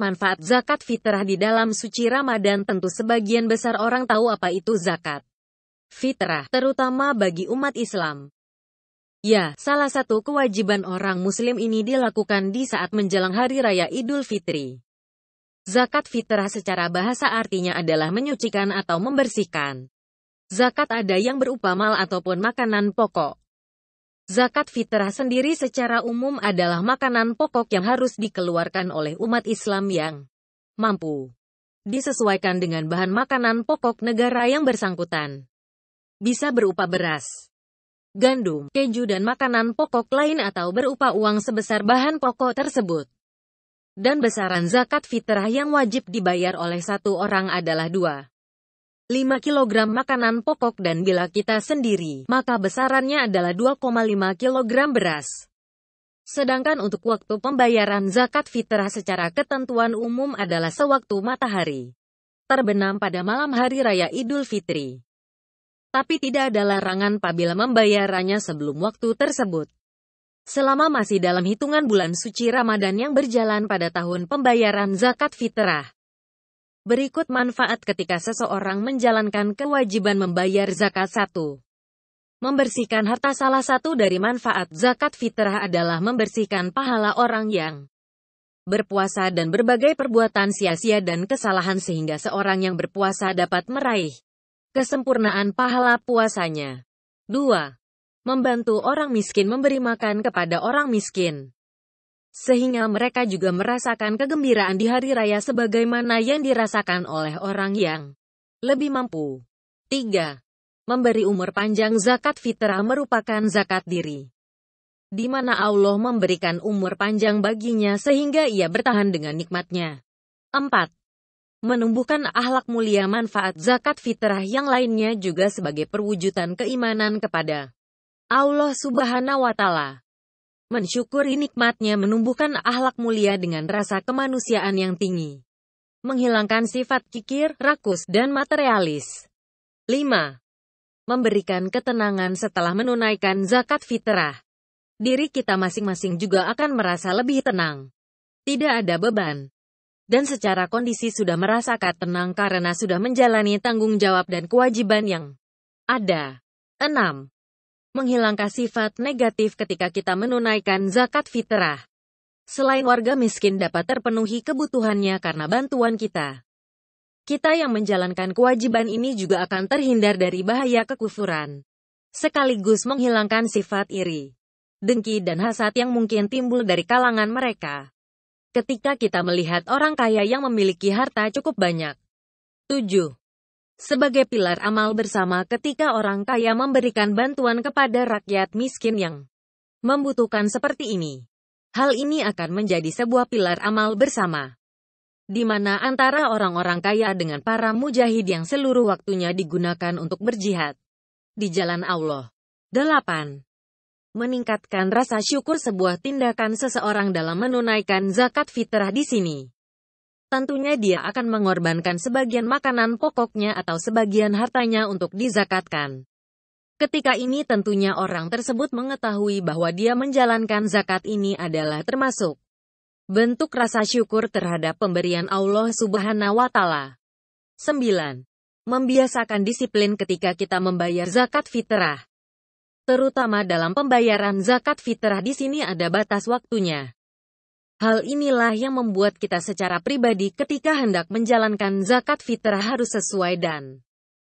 Manfaat zakat fitrah di dalam suci Ramadan tentu sebagian besar orang tahu apa itu zakat fitrah, terutama bagi umat Islam. Ya, salah satu kewajiban orang muslim ini dilakukan di saat menjelang hari raya Idul Fitri. Zakat fitrah secara bahasa artinya adalah menyucikan atau membersihkan. Zakat ada yang berupa mal ataupun makanan pokok. Zakat fitrah sendiri secara umum adalah makanan pokok yang harus dikeluarkan oleh umat Islam yang mampu. Disesuaikan dengan bahan makanan pokok negara yang bersangkutan. Bisa berupa beras, gandum, keju dan makanan pokok lain atau berupa uang sebesar bahan pokok tersebut. Dan besaran zakat fitrah yang wajib dibayar oleh satu orang adalah dua. 5 kg makanan pokok dan bila kita sendiri, maka besarannya adalah 2,5 kg beras. Sedangkan untuk waktu pembayaran zakat fitrah secara ketentuan umum adalah sewaktu matahari terbenam pada malam hari raya Idul Fitri. Tapi tidak ada larangan apabila membayarannya sebelum waktu tersebut. Selama masih dalam hitungan bulan suci Ramadan yang berjalan pada tahun pembayaran zakat fitrah, Berikut manfaat ketika seseorang menjalankan kewajiban membayar zakat satu. Membersihkan harta salah satu dari manfaat zakat fitrah adalah membersihkan pahala orang yang berpuasa dan berbagai perbuatan sia-sia dan kesalahan sehingga seorang yang berpuasa dapat meraih kesempurnaan pahala puasanya. 2. Membantu orang miskin memberi makan kepada orang miskin sehingga mereka juga merasakan kegembiraan di hari raya sebagaimana yang dirasakan oleh orang yang lebih mampu. 3. Memberi umur panjang zakat fitrah merupakan zakat diri. Di mana Allah memberikan umur panjang baginya sehingga ia bertahan dengan nikmatnya. 4. Menumbuhkan ahlak mulia manfaat zakat fitrah yang lainnya juga sebagai perwujudan keimanan kepada Allah Subhanahu wa Ta'ala. Mensyukuri nikmatnya menumbuhkan ahlak mulia dengan rasa kemanusiaan yang tinggi. Menghilangkan sifat kikir, rakus, dan materialis. 5. Memberikan ketenangan setelah menunaikan zakat fitrah. Diri kita masing-masing juga akan merasa lebih tenang. Tidak ada beban, dan secara kondisi sudah merasakan tenang karena sudah menjalani tanggung jawab dan kewajiban yang ada. 6 menghilangkan sifat negatif ketika kita menunaikan zakat fitrah. Selain warga miskin dapat terpenuhi kebutuhannya karena bantuan kita, kita yang menjalankan kewajiban ini juga akan terhindar dari bahaya kekufuran, sekaligus menghilangkan sifat iri, dengki dan hasad yang mungkin timbul dari kalangan mereka. Ketika kita melihat orang kaya yang memiliki harta cukup banyak. 7 sebagai pilar amal bersama ketika orang kaya memberikan bantuan kepada rakyat miskin yang membutuhkan seperti ini. Hal ini akan menjadi sebuah pilar amal bersama, di mana antara orang-orang kaya dengan para mujahid yang seluruh waktunya digunakan untuk berjihad di jalan Allah. 8 meningkatkan rasa syukur sebuah tindakan seseorang dalam menunaikan zakat fitrah di sini tentunya dia akan mengorbankan sebagian makanan pokoknya atau sebagian hartanya untuk dizakatkan. Ketika ini tentunya orang tersebut mengetahui bahwa dia menjalankan zakat ini adalah termasuk bentuk rasa syukur terhadap pemberian Allah Subhanahu wa taala. 9. Membiasakan disiplin ketika kita membayar zakat fitrah. Terutama dalam pembayaran zakat fitrah di sini ada batas waktunya. Hal inilah yang membuat kita secara pribadi ketika hendak menjalankan zakat fitrah harus sesuai dan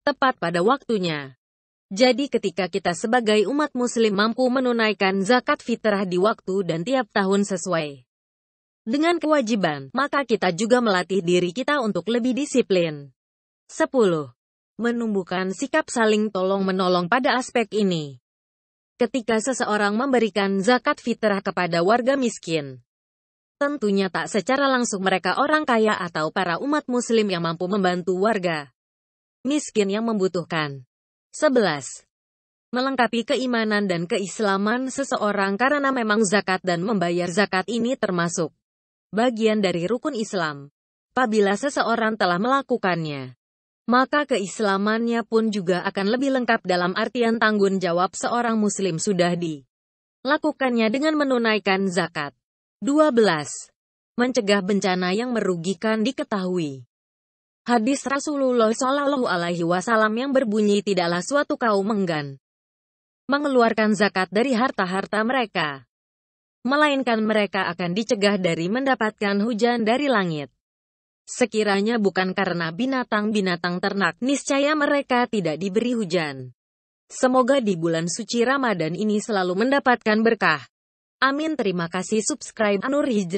tepat pada waktunya. Jadi ketika kita sebagai umat muslim mampu menunaikan zakat fitrah di waktu dan tiap tahun sesuai dengan kewajiban, maka kita juga melatih diri kita untuk lebih disiplin. 10. Menumbuhkan sikap saling tolong-menolong pada aspek ini. Ketika seseorang memberikan zakat fitrah kepada warga miskin, Tentunya tak secara langsung mereka orang kaya atau para umat muslim yang mampu membantu warga miskin yang membutuhkan. 11. Melengkapi keimanan dan keislaman seseorang karena memang zakat dan membayar zakat ini termasuk bagian dari rukun Islam. Apabila seseorang telah melakukannya, maka keislamannya pun juga akan lebih lengkap dalam artian tanggung jawab seorang muslim sudah dilakukannya dengan menunaikan zakat. 12. Mencegah bencana yang merugikan diketahui. Hadis Rasulullah Shallallahu Alaihi Wasallam yang berbunyi tidaklah suatu kaum menggan mengeluarkan zakat dari harta-harta mereka, melainkan mereka akan dicegah dari mendapatkan hujan dari langit. Sekiranya bukan karena binatang-binatang ternak, niscaya mereka tidak diberi hujan. Semoga di bulan suci Ramadan ini selalu mendapatkan berkah. Amin terima kasih subscribe Anur Hijrah.